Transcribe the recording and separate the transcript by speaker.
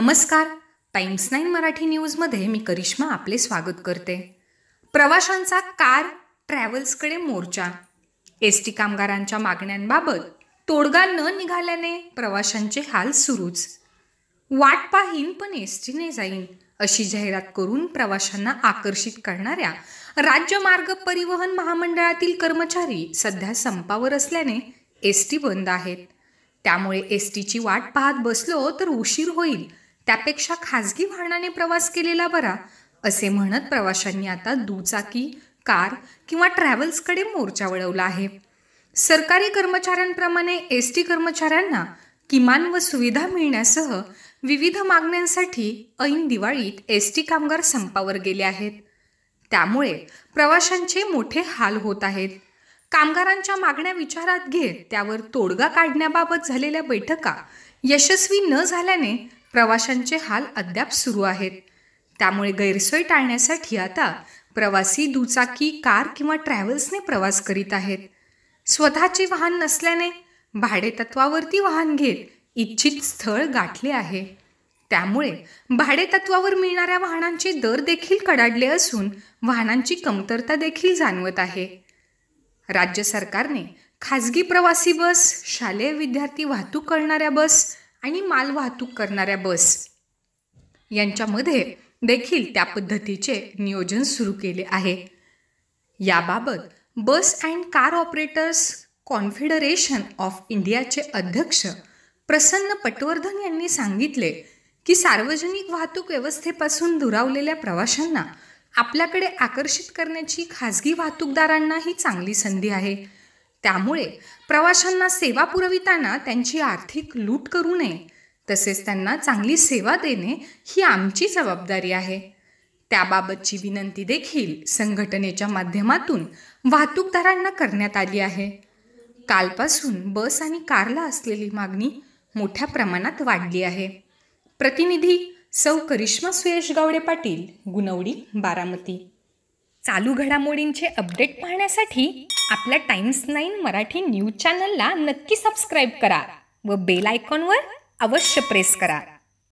Speaker 1: नमस्कार times nine Marathi न्यूजमध्ये मी करिश्मा आपले स्वागत करते प्रवाशांचा कार ट्रॅव्हल्सकडे मोर्चा एस टी कामगारांच्या मागण्यांबाबत तोडगा न निघाल्याने प्रवाशांचे हाल सुरूच वाट पाहीन पण एस टीने जाईन अशी जाहिरात करून प्रवाशांना आकर्षित करणाऱ्या राज्य मार्ग परिवहन महामंडळातील कर्मचारी सध्या संपावर असल्याने एस टी बंद आहेत त्यामुळे एस टीची वाट पाहत बसलो तर उशीर होईल त्यापेक्षा खाजगी वाहनाने प्रवास केलेला बरा असे म्हणत प्रवाशांनी आता दुचाकी कार किंवा ट्रॅव्हल्सकडे मोर्चा वळवला आहे सरकारी कर्मचाऱ्यांप्रमाणे एस टी कर्मचाऱ्यांना किमान व सुविधा मिळण्यासह विविध मागण्यांसाठी ऐन दिवाळीत एस टी कामगार संपावर गेले आहेत त्यामुळे प्रवाशांचे मोठे हाल होत आहेत कामगारांच्या मागण्या विचारात घेत त्यावर तोडगा काढण्याबाबत झालेल्या बैठका यशस्वी न झाल्याने प्रवाशांचे हाल अद्याप सुरू आहेत त्यामुळे गैरसोय टाळण्यासाठी आता प्रवासी दुचाकी कार किंवा ट्रॅव्हल्सने प्रवास करीत आहेत स्वतःचे वाहन नसल्याने तत्वावरती वाहन घेत इच्छित स्थळ गाठले आहे त्यामुळे भाडेतत्वावर मिळणाऱ्या वाहनांचे दर देखील कडाडले असून वाहनांची कमतरता देखील जाणवत आहे राज्य सरकारने खाजगी प्रवासी बस शालेय विद्यार्थी वाहतूक करणाऱ्या बस आणि मालवाहतूक करणाऱ्या बस यांच्यामध्ये देखील त्या पद्धतीचे नियोजन सुरू केले आहे याबाबत bus and car operators confederation of इंडियाचे अध्यक्ष प्रसन्न पटवर्धन यांनी सांगितले की सार्वजनिक वाहतूक व्यवस्थेपासून दुरावलेल्या प्रवाशांना आपल्याकडे आकर्षित करण्याची खाजगी वाहतूकदारांना ही चांगली संधी आहे त्यामुळे प्रवाशांना सेवा पुरविताना त्यांची आर्थिक लूट करू नये तसेच त्यांना चांगली सेवा देणे ही आमची जबाबदारी आहे त्याबाबतची विनंती देखील संघटनेच्या माध्यमातून वाहतूकदारांना करण्यात आली आहे कालपासून बस आणि कारला असलेली मागणी मोठ्या प्रमाणात वाढली आहे प्रतिनिधी सौ करिश्मा सुयश गावडे पाटील गुणवडी बारामती चालू घडामोडींचे अपडेट पाहण्यासाठी आपल्या टाइम्स नाईन मराठी न्यूज चॅनलला नक्की सबस्क्राईब करा व बेल आयकॉनवर अवश्य प्रेस करा